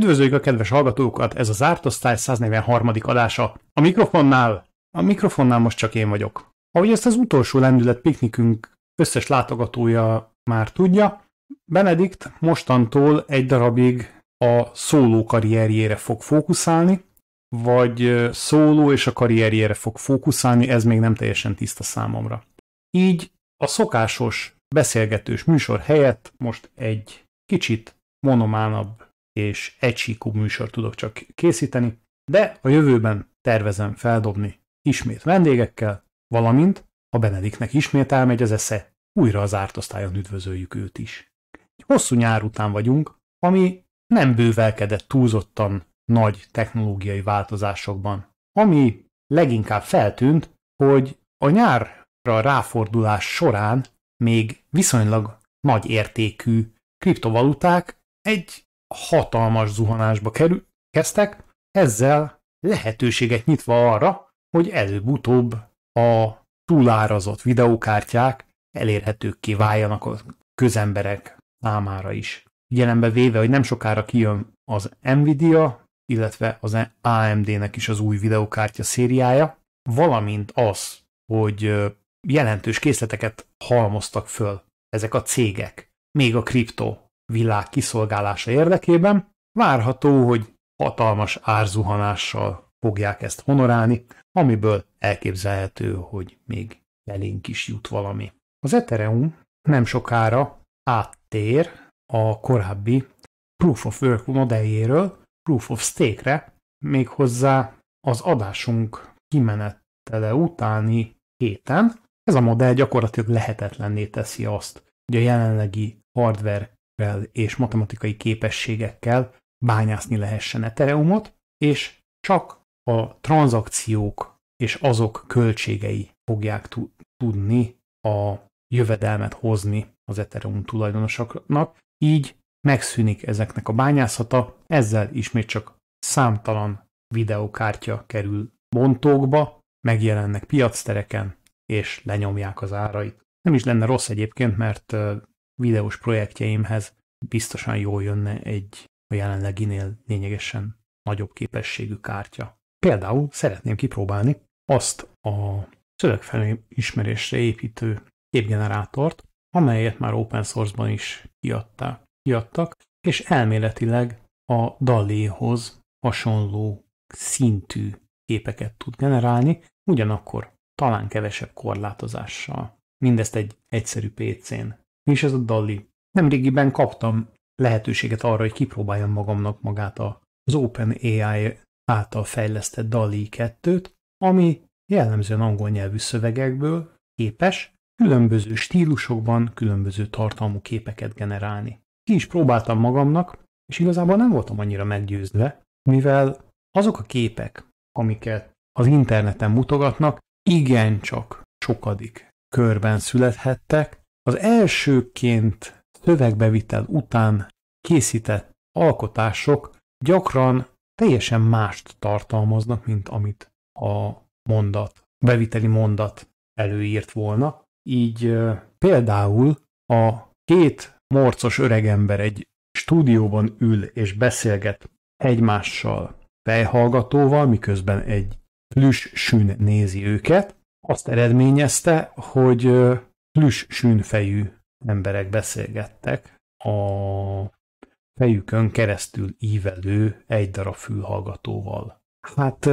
Üdvözöljük a kedves hallgatókat, ez a Zárt Osztály 143. adása. A mikrofonnál, a mikrofonnál most csak én vagyok. Ahogy ezt az utolsó lendület piknikünk összes látogatója már tudja, Benedikt mostantól egy darabig a szóló karrierjére fog fókuszálni, vagy szóló és a karrierjére fog fókuszálni, ez még nem teljesen tiszta számomra. Így a szokásos beszélgetős műsor helyett most egy kicsit monománabb és egy síkú műsort tudok csak készíteni, de a jövőben tervezem feldobni ismét vendégekkel, valamint, a Benediknek ismét elmegy az esze, újra az osztályon üdvözöljük őt is. Egy hosszú nyár után vagyunk, ami nem bővelkedett túlzottan nagy technológiai változásokban. Ami leginkább feltűnt, hogy a nyárra ráfordulás során még viszonylag nagy értékű kriptovaluták egy hatalmas zuhanásba kerül, kezdtek, ezzel lehetőséget nyitva arra, hogy előbb-utóbb a túlárazott videókártyák elérhetőkké váljanak a közemberek számára is. Figyelembe véve, hogy nem sokára kijön az Nvidia, illetve az AMD-nek is az új videókártya szériája, valamint az, hogy jelentős készleteket halmoztak föl ezek a cégek, még a kriptó világ kiszolgálása érdekében, várható, hogy hatalmas árzuhanással fogják ezt honorálni, amiből elképzelhető, hogy még elénk is jut valami. Az Ethereum nem sokára áttér a korábbi Proof of Work modelljéről Proof of Stake-re, méghozzá az adásunk kimenetele utáni héten. Ez a modell gyakorlatilag lehetetlenné teszi azt, hogy a jelenlegi hardware algoritmusokkal és matematikai képességekkel bányászni lehessen Ethereumot, és csak a tranzakciók és azok költségei fogják t- tudni a jövedelmet hozni az Ethereum tulajdonosoknak, így megszűnik ezeknek a bányászata, ezzel ismét csak számtalan videókártya kerül bontókba, megjelennek piactereken, és lenyomják az árait. Nem is lenne rossz egyébként, mert videós projektjeimhez biztosan jól jönne egy a jelenleginél lényegesen nagyobb képességű kártya. Például szeretném kipróbálni azt a ismerésre építő képgenerátort, amelyet már open source-ban is kiadták, kiadtak, és elméletileg a daléhoz hasonló szintű képeket tud generálni, ugyanakkor talán kevesebb korlátozással. Mindezt egy egyszerű PC-n mi is ez a Dali? Nemrégiben kaptam lehetőséget arra, hogy kipróbáljam magamnak magát az OpenAI által fejlesztett DALI 2-t, ami jellemzően angol nyelvű szövegekből képes különböző stílusokban különböző tartalmú képeket generálni. Ki is próbáltam magamnak, és igazából nem voltam annyira meggyőzve, mivel azok a képek, amiket az interneten mutogatnak, igencsak sokadik körben születhettek, az elsőként szövegbevitel után készített alkotások gyakran teljesen mást tartalmaznak, mint amit a mondat, beviteli mondat előírt volna. Így például a két morcos öregember egy stúdióban ül és beszélget egymással fejhallgatóval, miközben egy plüss sün nézi őket, azt eredményezte, hogy plüss sűnfejű emberek beszélgettek a fejükön keresztül ívelő egy darab fülhallgatóval. Hát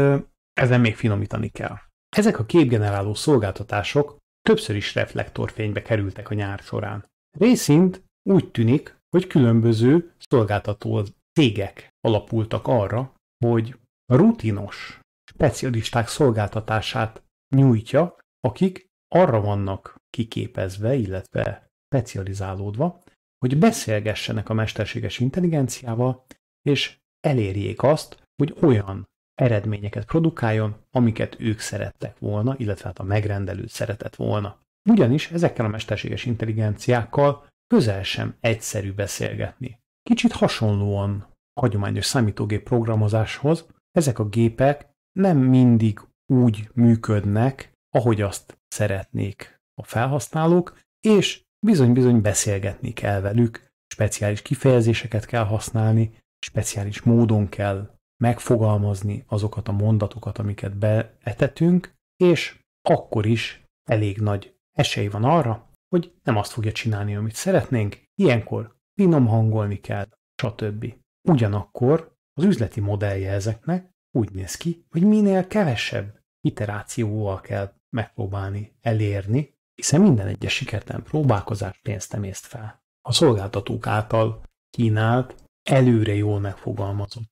ezen még finomítani kell. Ezek a képgeneráló szolgáltatások többször is reflektorfénybe kerültek a nyár során. Részint úgy tűnik, hogy különböző szolgáltató cégek alapultak arra, hogy rutinos specialisták szolgáltatását nyújtja, akik arra vannak kiképezve, illetve specializálódva, hogy beszélgessenek a mesterséges intelligenciával, és elérjék azt, hogy olyan eredményeket produkáljon, amiket ők szerettek volna, illetve hát a megrendelő szeretett volna. Ugyanis ezekkel a mesterséges intelligenciákkal közel sem egyszerű beszélgetni. Kicsit hasonlóan hagyományos számítógép programozáshoz, ezek a gépek nem mindig úgy működnek, ahogy azt szeretnék a felhasználók, és bizony-bizony beszélgetni kell velük, speciális kifejezéseket kell használni, speciális módon kell megfogalmazni azokat a mondatokat, amiket beetetünk, és akkor is elég nagy esély van arra, hogy nem azt fogja csinálni, amit szeretnénk, ilyenkor finom hangolni kell, stb. Ugyanakkor az üzleti modellje ezeknek úgy néz ki, hogy minél kevesebb iterációval kell megpróbálni elérni hiszen minden egyes sikertelen próbálkozás pénzt emészt fel. A szolgáltatók által kínált, előre jól megfogalmazott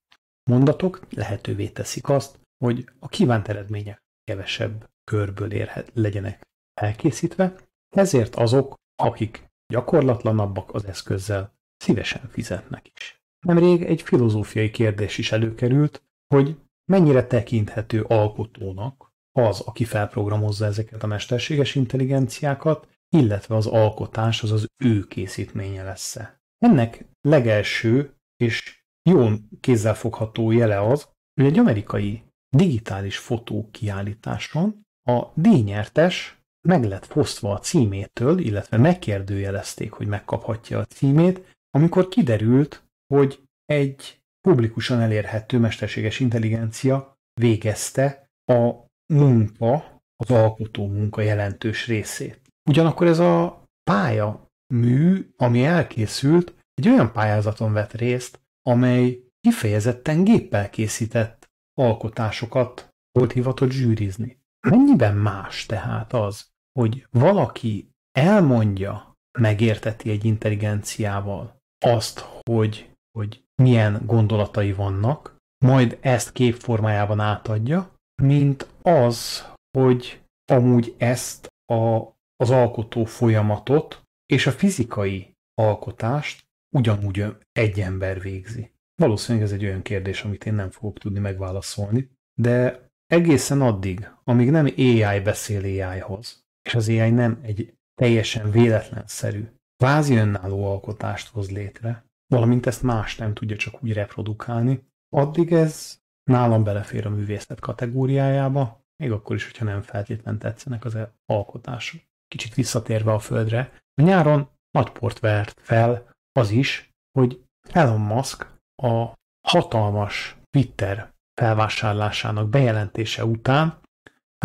mondatok lehetővé teszik azt, hogy a kívánt eredmények kevesebb körből érhet, legyenek elkészítve, ezért azok, akik gyakorlatlanabbak az eszközzel, szívesen fizetnek is. Nemrég egy filozófiai kérdés is előkerült, hogy mennyire tekinthető alkotónak az, aki felprogramozza ezeket a mesterséges intelligenciákat, illetve az alkotás az az ő készítménye lesz -e. Ennek legelső és jól kézzelfogható jele az, hogy egy amerikai digitális fotókiállításon a díjnyertes meg lett fosztva a címétől, illetve megkérdőjelezték, hogy megkaphatja a címét, amikor kiderült, hogy egy publikusan elérhető mesterséges intelligencia végezte a munka, az alkotó munka jelentős részét. Ugyanakkor ez a pálya mű, ami elkészült, egy olyan pályázaton vett részt, amely kifejezetten géppel készített alkotásokat volt hivatott zsűrizni. Mennyiben más tehát az, hogy valaki elmondja, megérteti egy intelligenciával azt, hogy, hogy milyen gondolatai vannak, majd ezt képformájában átadja, mint az, hogy amúgy ezt a, az alkotó folyamatot és a fizikai alkotást ugyanúgy egy ember végzi. Valószínűleg ez egy olyan kérdés, amit én nem fogok tudni megválaszolni, de egészen addig, amíg nem AI beszél AI-hoz, és az AI nem egy teljesen véletlenszerű, kvázi önálló alkotást hoz létre, valamint ezt más nem tudja csak úgy reprodukálni, addig ez Nálam belefér a művészet kategóriájába, még akkor is, hogyha nem feltétlen tetszenek az alkotások. Kicsit visszatérve a földre, a nyáron nagy port vert fel az is, hogy Elon Musk a hatalmas Twitter felvásárlásának bejelentése után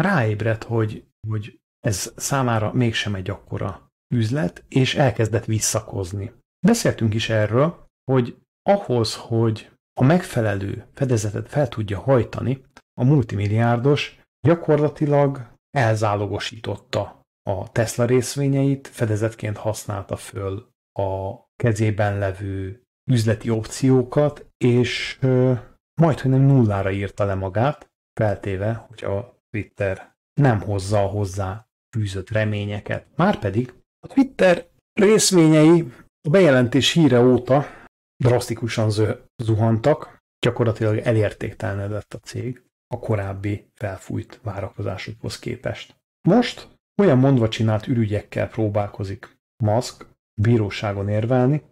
ráébredt, hogy, hogy ez számára mégsem egy akkora üzlet, és elkezdett visszakozni. Beszéltünk is erről, hogy ahhoz, hogy a megfelelő fedezetet fel tudja hajtani, a multimilliárdos gyakorlatilag elzálogosította a Tesla részvényeit, fedezetként használta föl a kezében levő üzleti opciókat, és ö, majd, hogy nem nullára írta le magát, feltéve, hogy a Twitter nem hozza a hozzá fűzött reményeket. Márpedig a Twitter részvényei a bejelentés híre óta drasztikusan zuhantak, gyakorlatilag elértéktelenedett a cég a korábbi felfújt várakozásokhoz képest. Most olyan mondva csinált ürügyekkel próbálkozik Musk bíróságon érvelni,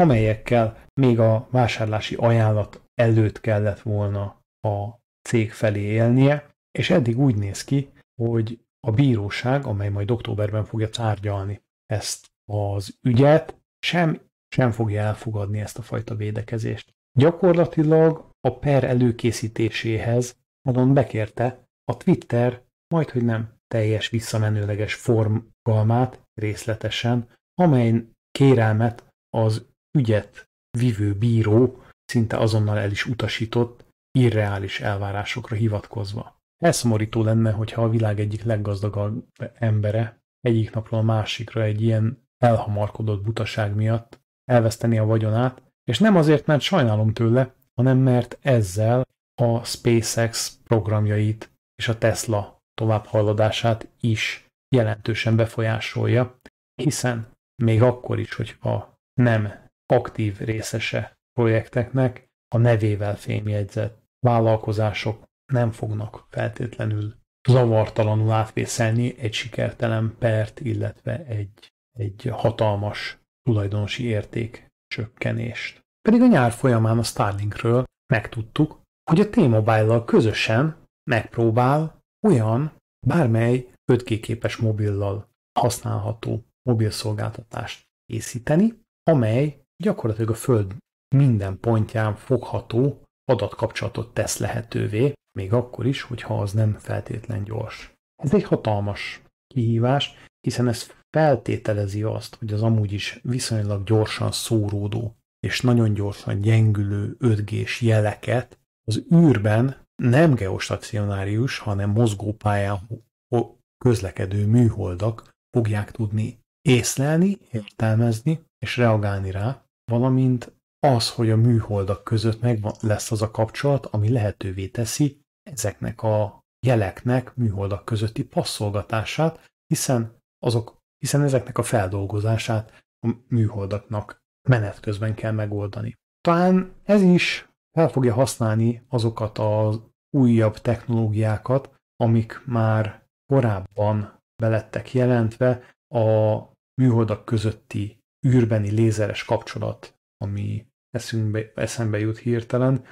amelyekkel még a vásárlási ajánlat előtt kellett volna a cég felé élnie, és eddig úgy néz ki, hogy a bíróság, amely majd októberben fogja tárgyalni ezt az ügyet, sem sem fogja elfogadni ezt a fajta védekezést. Gyakorlatilag a per előkészítéséhez azon bekérte a Twitter, majd hogy nem teljes visszamenőleges forgalmát részletesen, amelyen kérelmet az ügyet vivő bíró szinte azonnal el is utasított, irreális elvárásokra hivatkozva. Eszmorító lenne, hogyha a világ egyik leggazdagabb embere egyik napról a másikra egy ilyen elhamarkodott butaság miatt elveszteni a vagyonát, és nem azért, mert sajnálom tőle, hanem mert ezzel a SpaceX programjait és a Tesla továbbhaladását is jelentősen befolyásolja, hiszen még akkor is, hogyha nem aktív részese projekteknek, a nevével fémjegyzett vállalkozások nem fognak feltétlenül zavartalanul átvészelni egy sikertelen pert, illetve egy, egy hatalmas tulajdonosi érték csökkenést. Pedig a nyár folyamán a Starlinkről megtudtuk, hogy a T-Mobile-lal közösen megpróbál olyan bármely 5G képes mobillal használható mobilszolgáltatást készíteni, amely gyakorlatilag a Föld minden pontján fogható adatkapcsolatot tesz lehetővé, még akkor is, hogyha az nem feltétlen gyors. Ez egy hatalmas kihívás, hiszen ez feltételezi azt, hogy az amúgy is viszonylag gyorsan szóródó és nagyon gyorsan gyengülő 5 g jeleket az űrben nem geostacionárius, hanem mozgópályán közlekedő műholdak fogják tudni észlelni, értelmezni és reagálni rá, valamint az, hogy a műholdak között meg lesz az a kapcsolat, ami lehetővé teszi ezeknek a jeleknek műholdak közötti passzolgatását, hiszen azok hiszen ezeknek a feldolgozását a műholdaknak menet közben kell megoldani. Talán ez is fel fogja használni azokat az újabb technológiákat, amik már korábban belettek jelentve a műholdak közötti űrbeni lézeres kapcsolat, ami eszünkbe, eszembe jut hirtelen,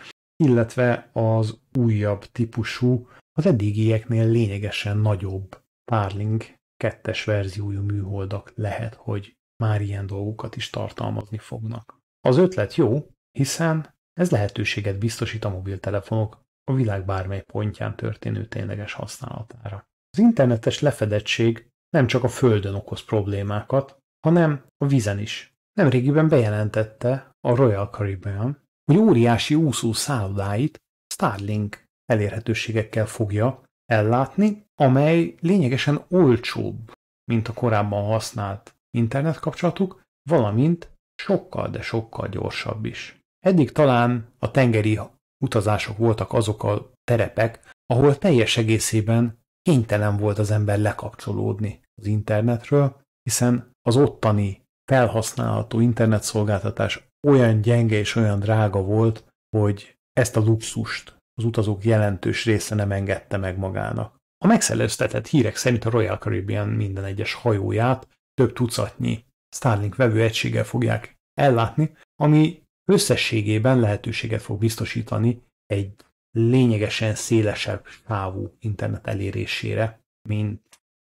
illetve az újabb típusú, az eddigieknél lényegesen nagyobb párling kettes verziójú műholdak lehet, hogy már ilyen dolgokat is tartalmazni fognak. Az ötlet jó, hiszen ez lehetőséget biztosít a mobiltelefonok a világ bármely pontján történő tényleges használatára. Az internetes lefedettség nem csak a Földön okoz problémákat, hanem a vizen is. Nemrégiben bejelentette a Royal Caribbean, hogy óriási úszó szállodáit Starlink elérhetőségekkel fogja ellátni, amely lényegesen olcsóbb, mint a korábban használt internetkapcsolatuk, valamint sokkal, de sokkal gyorsabb is. Eddig talán a tengeri utazások voltak azok a terepek, ahol teljes egészében kénytelen volt az ember lekapcsolódni az internetről, hiszen az ottani felhasználható internetszolgáltatás olyan gyenge és olyan drága volt, hogy ezt a luxust az utazók jelentős része nem engedte meg magának. A megszereztetett hírek szerint a Royal Caribbean minden egyes hajóját több tucatnyi Starlink egységgel fogják ellátni, ami összességében lehetőséget fog biztosítani egy lényegesen szélesebb sávú internet elérésére, mint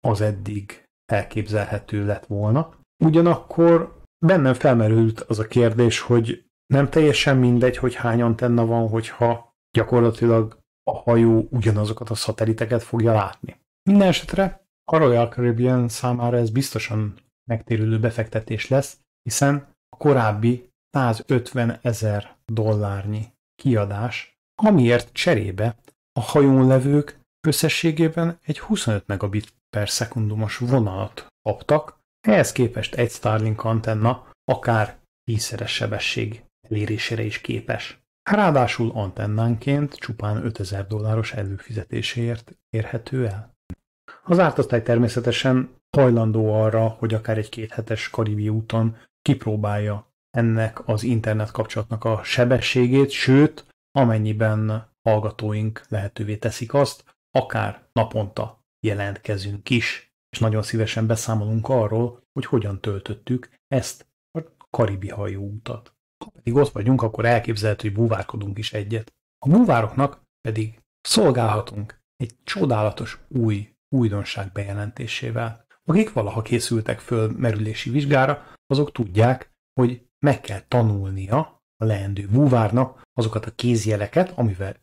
az eddig elképzelhető lett volna. Ugyanakkor bennem felmerült az a kérdés, hogy nem teljesen mindegy, hogy hány antenna van, hogyha gyakorlatilag a hajó ugyanazokat a szateliteket fogja látni. Minden esetre a Royal Caribbean számára ez biztosan megtérülő befektetés lesz, hiszen a korábbi 150 ezer dollárnyi kiadás, amiért cserébe a hajón levők összességében egy 25 megabit per szekundumos vonalat kaptak, ehhez képest egy Starlink antenna akár tízszeres sebesség elérésére is képes. Ráadásul antennánként csupán 5000 dolláros előfizetéséért érhető el. Az ártasztály természetesen hajlandó arra, hogy akár egy kéthetes karibi úton kipróbálja ennek az internet kapcsolatnak a sebességét, sőt, amennyiben hallgatóink lehetővé teszik azt, akár naponta jelentkezünk is, és nagyon szívesen beszámolunk arról, hogy hogyan töltöttük ezt a karibi hajóutat. Ha pedig ott vagyunk, akkor elképzelhető, hogy búvárkodunk is egyet. A búvároknak pedig szolgálhatunk egy csodálatos új újdonság bejelentésével. Akik valaha készültek föl merülési vizsgára, azok tudják, hogy meg kell tanulnia a leendő búvárnak azokat a kézjeleket, amivel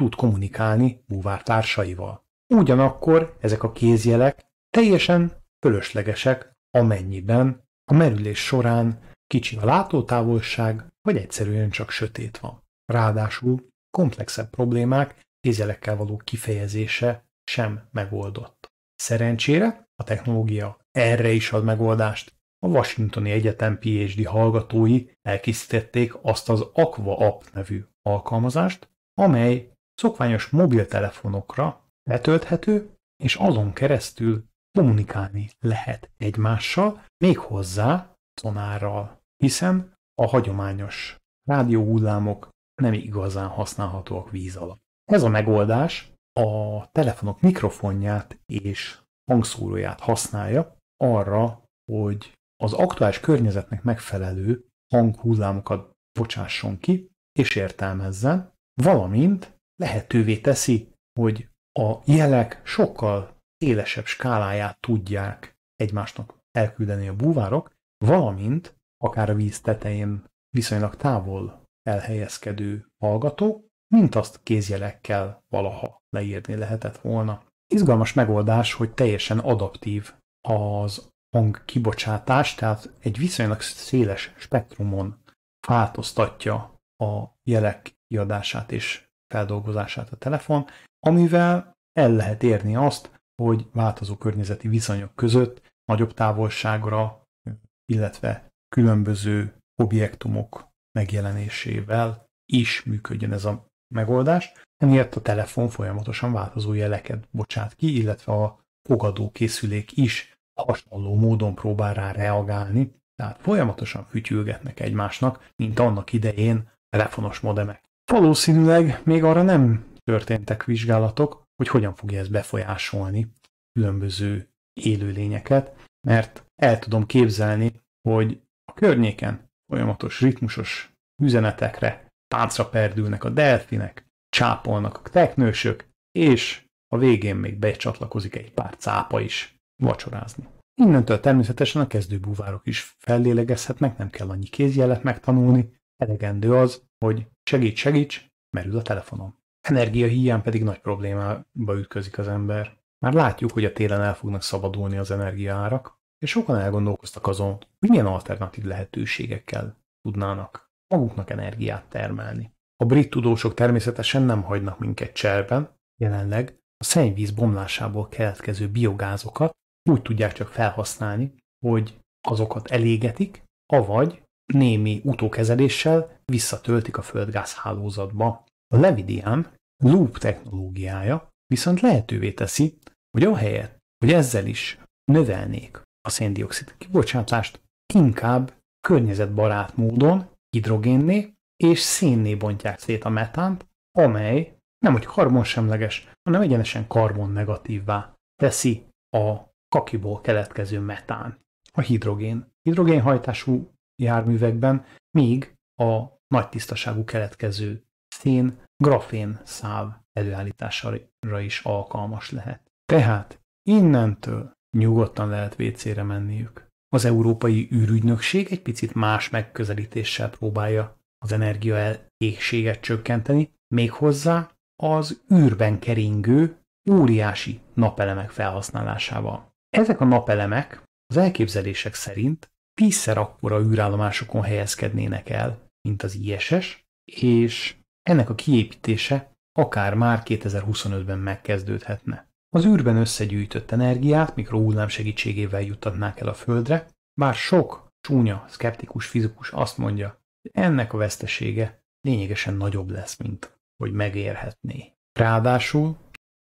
tud kommunikálni búvártársaival. Ugyanakkor ezek a kézjelek teljesen fölöslegesek, amennyiben a merülés során Kicsi a látótávolság, vagy egyszerűen csak sötét van. Ráadásul komplexebb problémák kézelekkel való kifejezése sem megoldott. Szerencsére a technológia erre is ad megoldást. A Washingtoni Egyetem PhD hallgatói elkészítették azt az Aqua App nevű alkalmazást, amely szokványos mobiltelefonokra letölthető, és azon keresztül kommunikálni lehet egymással, méghozzá tonárral hiszen a hagyományos rádióhullámok nem igazán használhatóak víz alatt. Ez a megoldás a telefonok mikrofonját és hangszóróját használja arra, hogy az aktuális környezetnek megfelelő hanghullámokat bocsásson ki és értelmezzen, valamint lehetővé teszi, hogy a jelek sokkal élesebb skáláját tudják egymásnak elküldeni a búvárok, valamint akár a víz tetején viszonylag távol elhelyezkedő hallgatók, mint azt kézjelekkel valaha leírni lehetett volna. Izgalmas megoldás, hogy teljesen adaptív az hang kibocsátás, tehát egy viszonylag széles spektrumon változtatja a jelek kiadását és feldolgozását a telefon, amivel el lehet érni azt, hogy változó környezeti viszonyok között nagyobb távolságra, illetve különböző objektumok megjelenésével is működjön ez a megoldás. Emiatt a telefon folyamatosan változó jeleket bocsát ki, illetve a fogadókészülék is hasonló módon próbál rá reagálni, tehát folyamatosan fütyülgetnek egymásnak, mint annak idején telefonos modemek. Valószínűleg még arra nem történtek vizsgálatok, hogy hogyan fogja ez befolyásolni különböző élőlényeket, mert el tudom képzelni, hogy környéken folyamatos, ritmusos üzenetekre táncra perdülnek a delfinek, csápolnak a teknősök, és a végén még becsatlakozik egy pár cápa is vacsorázni. Innentől természetesen a kezdőbúvárok is fellélegezhetnek, nem kell annyi kézjelet megtanulni, elegendő az, hogy segíts, segíts, merül a telefonom. Energia hiány pedig nagy problémába ütközik az ember. Már látjuk, hogy a télen el fognak szabadulni az energiaárak, és sokan elgondolkoztak azon, hogy milyen alternatív lehetőségekkel tudnának maguknak energiát termelni. A brit tudósok természetesen nem hagynak minket cserben, jelenleg a szennyvíz bomlásából keletkező biogázokat úgy tudják csak felhasználni, hogy azokat elégetik, avagy némi utókezeléssel visszatöltik a földgáz hálózatba. A Levidian loop technológiája viszont lehetővé teszi, hogy ahelyett, hogy ezzel is növelnék a széndiokszid kibocsátást, inkább környezetbarát módon hidrogénné és szénné bontják szét a metánt, amely nem hogy karbonsemleges, hanem egyenesen karbon negatívvá teszi a kakiból keletkező metán, a hidrogén. Hidrogénhajtású járművekben még a nagy tisztaságú keletkező szén grafén száv előállítására is alkalmas lehet. Tehát innentől Nyugodtan lehet vécére menniük. Az Európai űrügynökség egy picit más megközelítéssel próbálja az energia égséget csökkenteni, méghozzá az űrben keringő óriási napelemek felhasználásával. Ezek a napelemek az elképzelések szerint tízszer akkora űrállomásokon helyezkednének el, mint az ISS, és ennek a kiépítése akár már 2025-ben megkezdődhetne. Az űrben összegyűjtött energiát mikrohullám segítségével juttatnák el a Földre, bár sok, csúnya, szkeptikus fizikus azt mondja, hogy ennek a vesztesége lényegesen nagyobb lesz, mint hogy megérhetné. Ráadásul,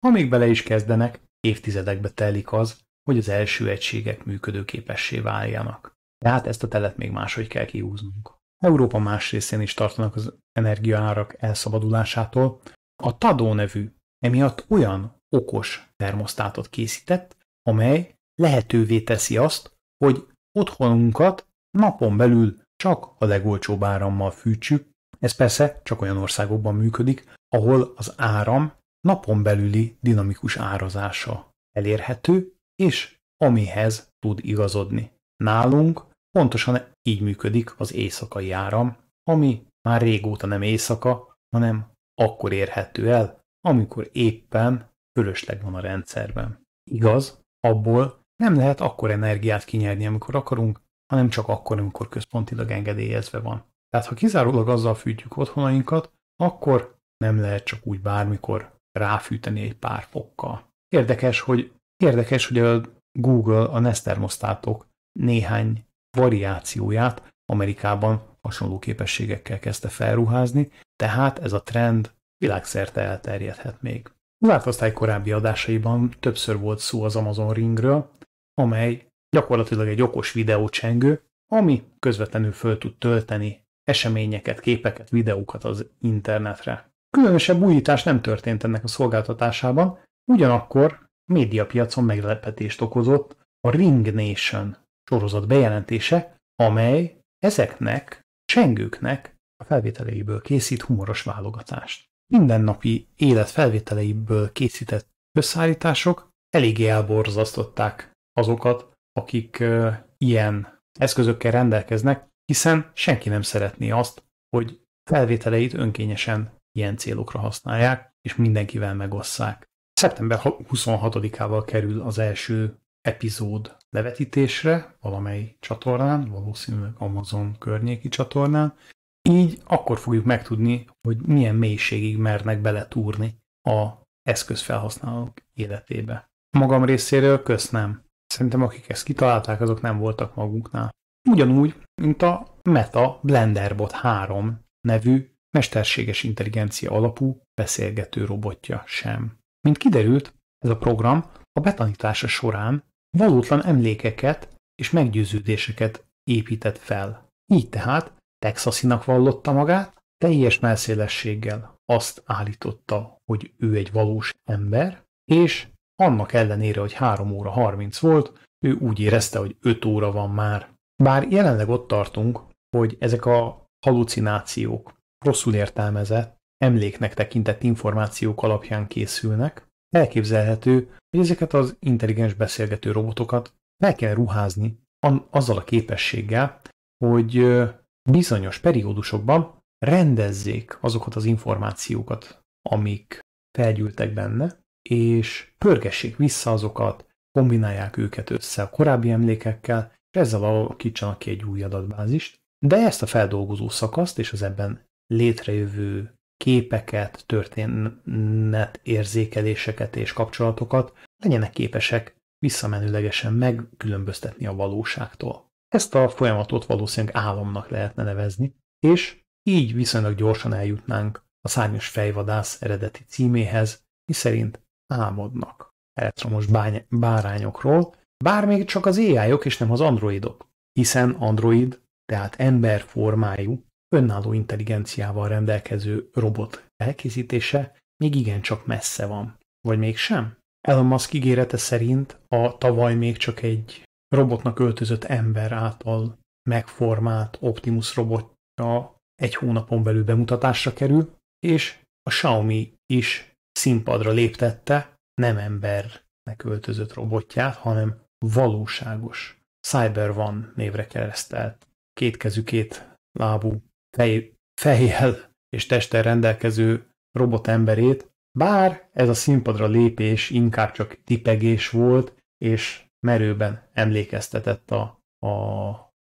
ha még bele is kezdenek, évtizedekbe telik az, hogy az első egységek működőképessé váljanak. Tehát ezt a telet még máshogy kell kihúznunk. Európa más részén is tartanak az energiaárak elszabadulásától. A TADO nevű, emiatt olyan okos termosztátot készített, amely lehetővé teszi azt, hogy otthonunkat napon belül csak a legolcsóbb árammal fűtsük, ez persze csak olyan országokban működik, ahol az áram napon belüli dinamikus árazása elérhető, és amihez tud igazodni. Nálunk pontosan így működik az éjszakai áram, ami már régóta nem éjszaka, hanem akkor érhető el, amikor éppen fölösleg van a rendszerben. Igaz, abból nem lehet akkor energiát kinyerni, amikor akarunk, hanem csak akkor, amikor központilag engedélyezve van. Tehát ha kizárólag azzal fűtjük otthonainkat, akkor nem lehet csak úgy bármikor ráfűteni egy pár fokkal. Érdekes, hogy, érdekes, hogy a Google a Nest termosztátok néhány variációját Amerikában hasonló képességekkel kezdte felruházni, tehát ez a trend világszerte elterjedhet még. Az átosztály korábbi adásaiban többször volt szó az Amazon Ringről, amely gyakorlatilag egy okos videócsengő, ami közvetlenül föl tud tölteni eseményeket, képeket, videókat az internetre. Különösebb újítás nem történt ennek a szolgáltatásában, ugyanakkor médiapiacon meglepetést okozott a Ring Nation sorozat bejelentése, amely ezeknek, csengőknek a felvételeiből készít humoros válogatást mindennapi élet felvételeiből készített összeállítások eléggé elborzasztották azokat, akik ilyen eszközökkel rendelkeznek, hiszen senki nem szeretné azt, hogy felvételeit önkényesen ilyen célokra használják, és mindenkivel megosszák. Szeptember 26-ával kerül az első epizód levetítésre valamely csatornán, valószínűleg Amazon környéki csatornán, így akkor fogjuk megtudni, hogy milyen mélységig mernek beletúrni a eszközfelhasználók életébe. Magam részéről köszönöm. Szerintem akik ezt kitalálták, azok nem voltak maguknál. Ugyanúgy, mint a Meta Blenderbot 3 nevű mesterséges intelligencia alapú beszélgető robotja sem. Mint kiderült, ez a program a betanítása során valótlan emlékeket és meggyőződéseket épített fel. Így tehát Texasinak vallotta magát, teljes melszélességgel azt állította, hogy ő egy valós ember, és annak ellenére, hogy 3 óra 30 volt, ő úgy érezte, hogy 5 óra van már. Bár jelenleg ott tartunk, hogy ezek a halucinációk rosszul értelmezett, emléknek tekintett információk alapján készülnek, elképzelhető, hogy ezeket az intelligens beszélgető robotokat fel kell ruházni azzal a képességgel, hogy bizonyos periódusokban rendezzék azokat az információkat, amik felgyűltek benne, és pörgessék vissza azokat, kombinálják őket össze a korábbi emlékekkel, és ezzel alakítsanak ki egy új adatbázist, de ezt a feldolgozó szakaszt és az ebben létrejövő képeket, történet érzékeléseket és kapcsolatokat legyenek képesek visszamenőlegesen megkülönböztetni a valóságtól. Ezt a folyamatot valószínűleg álomnak lehetne nevezni, és így viszonylag gyorsan eljutnánk a szárnyos fejvadász eredeti címéhez, miszerint álmodnak elektromos bány- bárányokról, bár még csak az ai -ok és nem az androidok, hiszen android, tehát emberformájú, önálló intelligenciával rendelkező robot elkészítése még igencsak messze van. Vagy mégsem? Elon Musk ígérete szerint a tavaly még csak egy robotnak öltözött ember által megformált Optimus robotja egy hónapon belül bemutatásra kerül, és a Xiaomi is színpadra léptette nem embernek öltözött robotját, hanem valóságos Cyber One névre keresztelt, kétkezű, két lábú, fej, fejjel és testtel rendelkező robot emberét, bár ez a színpadra lépés inkább csak tipegés volt, és merőben emlékeztetett a, a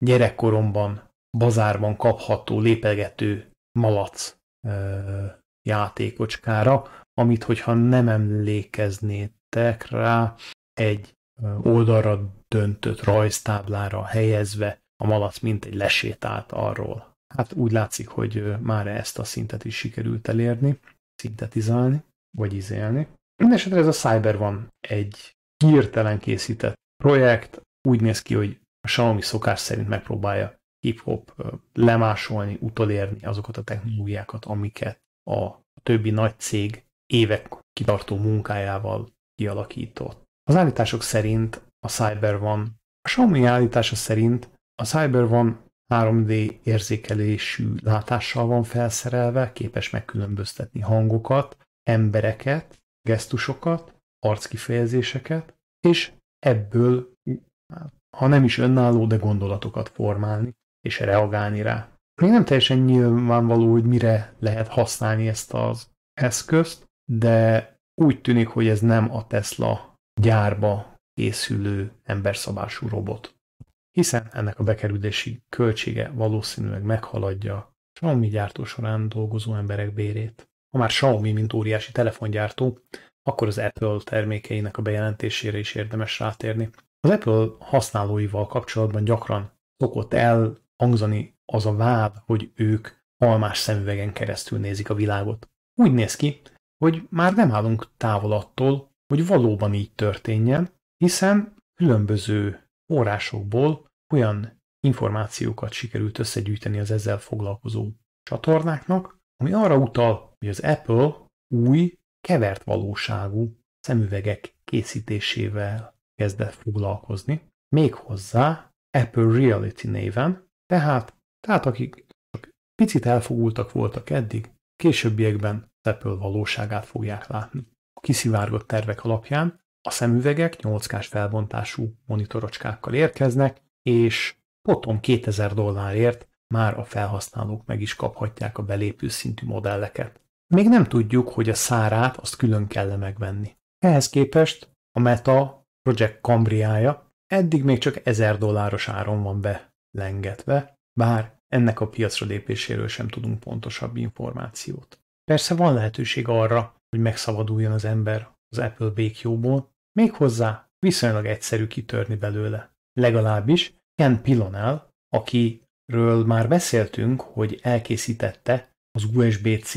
gyerekkoromban bazárban kapható lépegető malac ö, játékocskára, amit hogyha nem emlékeznétek rá, egy oldalra döntött rajztáblára helyezve a malac mint egy lesétált arról. Hát úgy látszik, hogy már ezt a szintet is sikerült elérni, szintetizálni, vagy izélni. Mindenesetre ez a Cyber van egy hirtelen készített projekt úgy néz ki, hogy a Xiaomi szokás szerint megpróbálja hip-hop lemásolni, utolérni azokat a technológiákat, amiket a többi nagy cég évek kitartó munkájával kialakított. Az állítások szerint a Cyber van. A Xiaomi állítása szerint a Cyber van 3D érzékelésű látással van felszerelve, képes megkülönböztetni hangokat, embereket, gesztusokat, arckifejezéseket, és ebből, ha nem is önálló, de gondolatokat formálni, és reagálni rá. Még nem teljesen nyilvánvaló, hogy mire lehet használni ezt az eszközt, de úgy tűnik, hogy ez nem a Tesla gyárba készülő emberszabású robot. Hiszen ennek a bekerülési költsége valószínűleg meghaladja a Xiaomi gyártó során dolgozó emberek bérét. Ha már Xiaomi, mint óriási telefongyártó, akkor az Apple termékeinek a bejelentésére is érdemes rátérni. Az Apple használóival kapcsolatban gyakran szokott elhangzani az a vád, hogy ők almás szemüvegen keresztül nézik a világot. Úgy néz ki, hogy már nem állunk távol attól, hogy valóban így történjen, hiszen különböző forrásokból olyan információkat sikerült összegyűjteni az ezzel foglalkozó csatornáknak, ami arra utal, hogy az Apple új kevert valóságú szemüvegek készítésével kezdett foglalkozni, méghozzá Apple Reality néven, tehát, tehát akik csak picit elfogultak voltak eddig, későbbiekben Apple valóságát fogják látni. A kiszivárgott tervek alapján a szemüvegek 8 felbontású monitorocskákkal érkeznek, és potom 2000 dollárért már a felhasználók meg is kaphatják a belépő szintű modelleket. Még nem tudjuk, hogy a szárát azt külön kell megvenni. Ehhez képest a Meta Project Cambriája eddig még csak 1000 dolláros áron van be bár ennek a piacra lépéséről sem tudunk pontosabb információt. Persze van lehetőség arra, hogy megszabaduljon az ember az Apple békjóból, méghozzá viszonylag egyszerű kitörni belőle. Legalábbis Ken Pilonel, akiről már beszéltünk, hogy elkészítette az USB-C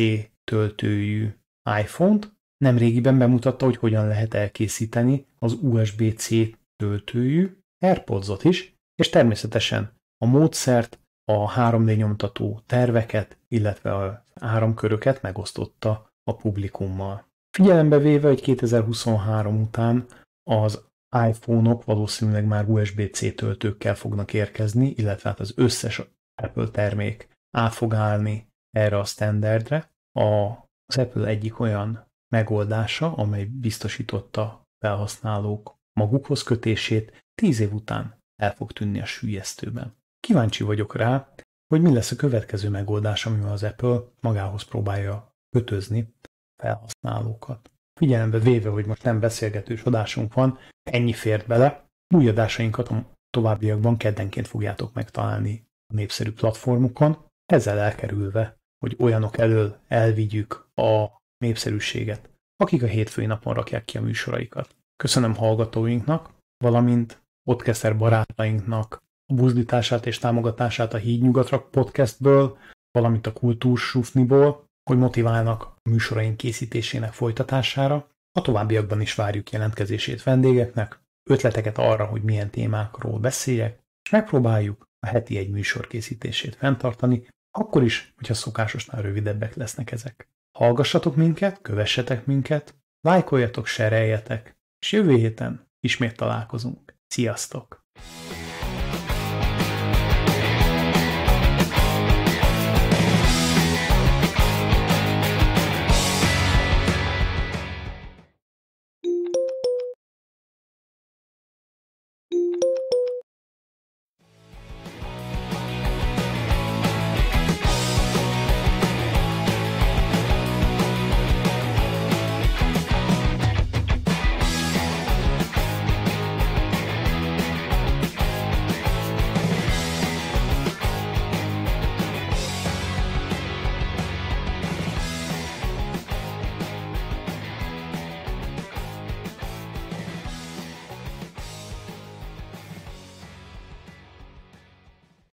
töltőjű iPhone-t, nemrégiben bemutatta, hogy hogyan lehet elkészíteni az USB-C töltőjű airpods is, és természetesen a módszert, a 3D nyomtató terveket, illetve a áramköröket megosztotta a publikummal. Figyelembe véve, hogy 2023 után az iPhone-ok valószínűleg már USB-C töltőkkel fognak érkezni, illetve hát az összes Apple termék át fog állni erre a standardre, a, az Apple egyik olyan megoldása, amely biztosította felhasználók magukhoz kötését, tíz év után el fog tűnni a sűjesztőben. Kíváncsi vagyok rá, hogy mi lesz a következő megoldás, amivel az Apple magához próbálja kötözni felhasználókat. Figyelembe véve, hogy most nem beszélgetős adásunk van, ennyi fért bele, új adásainkat a továbbiakban keddenként fogjátok megtalálni a népszerű platformokon, ezzel elkerülve hogy olyanok elől elvigyük a népszerűséget, akik a hétfői napon rakják ki a műsoraikat. Köszönöm hallgatóinknak, valamint podcaster barátainknak a buzdítását és támogatását a Híd Nyugatra podcastből, valamint a Kultúrsufniból, hogy motiválnak a műsoraink készítésének folytatására. A továbbiakban is várjuk jelentkezését vendégeknek, ötleteket arra, hogy milyen témákról beszéljek, és megpróbáljuk a heti egy műsor készítését fenntartani, akkor is, hogyha szokásosnál rövidebbek lesznek ezek. Hallgassatok minket, kövessetek minket, lájkoljatok, sereljetek, és jövő héten ismét találkozunk. Sziasztok!